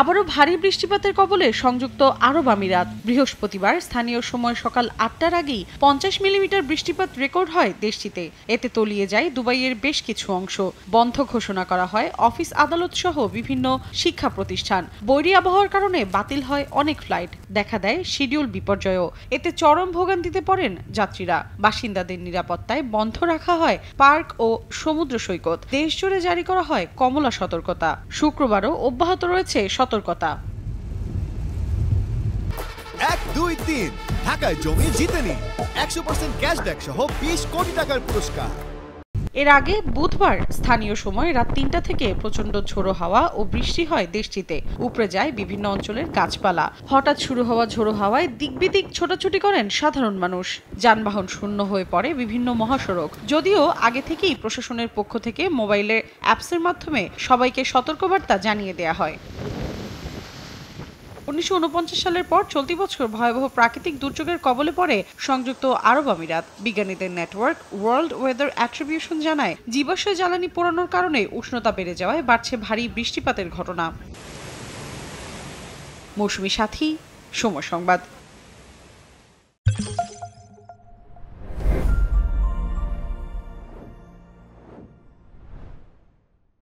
আবারও ভারী বৃষ্টিপাতের কবলে সংযুক্ত আরব আমিরাত বৃহস্পতিবার স্থানীয় সময় সকাল আটটার আগেই পঞ্চাশ মিলিমিটার বৃষ্টিপাত রেকর্ড হয় দেশটিতে এতে তলিয়ে যায় দুবাইয়ের বেশ কিছু অংশ বন্ধ ঘোষণা করা হয় অফিস আদালত সহ বিভিন্ন শিক্ষা প্রতিষ্ঠান বৈরী আবহাওয়ার কারণে বাতিল হয় অনেক ফ্লাইট দেখা দেয় শিডিউল বিপর্যয়ও এতে চরম ভোগান্তিতে পড়েন যাত্রীরা বাসিন্দাদের নিরাপত্তায় বন্ধ রাখা হয় পার্ক ও সমুদ্র সৈকত দেশ জুড়ে জারি করা হয় কমলা সতর্কতা শুক্রবারও অব্যাহত রয়েছে সতর্কতা এক দুই তিন ঢাকায় জমি জিতেনি একশো পার্সেন্ট ক্যাশব্যাক সহ বিশ কোটি টাকার পুরস্কার এর আগে বুধবার স্থানীয় সময় রাত তিনটা থেকে প্রচণ্ড ঝোড়ো হাওয়া ও বৃষ্টি হয় দেশটিতে উপরে যায় বিভিন্ন অঞ্চলের গাছপালা হঠাৎ শুরু হওয়া ঝোড়ো হাওয়ায় দিকবিদিক ছোটাছুটি করেন সাধারণ মানুষ যানবাহন শূন্য হয়ে পড়ে বিভিন্ন মহাসড়ক যদিও আগে থেকেই প্রশাসনের পক্ষ থেকে মোবাইলের অ্যাপসের মাধ্যমে সবাইকে সতর্কবার্তা জানিয়ে দেয়া হয় উনিশশো সালের পর চলতি বছর ভয়াবহ প্রাকৃতিক দুর্যোগের কবলে পড়ে সংযুক্ত আরব আমিরাত বিজ্ঞানীদের নেটওয়ার্ক ওয়ার্ল্ড ওয়েদার অ্যাট্রিবিউশন জানায় জীবাশ্ম জ্বালানি পোড়ানোর কারণে উষ্ণতা বেড়ে যাওয়ায় বাড়ছে ভারী বৃষ্টিপাতের ঘটনা মৌসুমি সাথী সময় সংবাদ